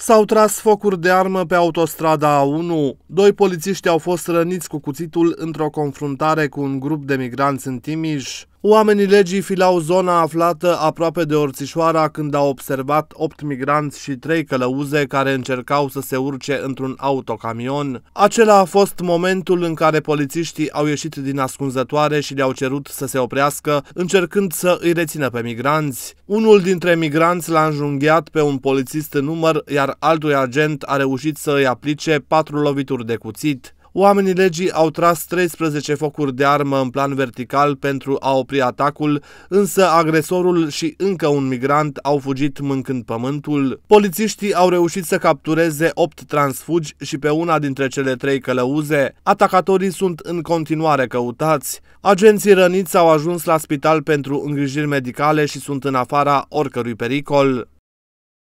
S-au tras focuri de armă pe autostrada A1. Doi polițiști au fost răniți cu cuțitul într-o confruntare cu un grup de migranți în Timiș. Oamenii legii filau zona aflată aproape de Orțișoara când au observat 8 migranți și 3 călăuze care încercau să se urce într-un autocamion. Acela a fost momentul în care polițiștii au ieșit din ascunzătoare și le-au cerut să se oprească, încercând să îi rețină pe migranți. Unul dintre migranți l-a înjunghiat pe un polițist în număr, iar altul agent a reușit să îi aplice patru lovituri de cuțit. Oamenii legii au tras 13 focuri de armă în plan vertical pentru a opri atacul, însă agresorul și încă un migrant au fugit mâncând pământul. Polițiștii au reușit să captureze 8 transfugi și pe una dintre cele 3 călăuze. Atacatorii sunt în continuare căutați. Agenții răniți au ajuns la spital pentru îngrijiri medicale și sunt în afara oricărui pericol.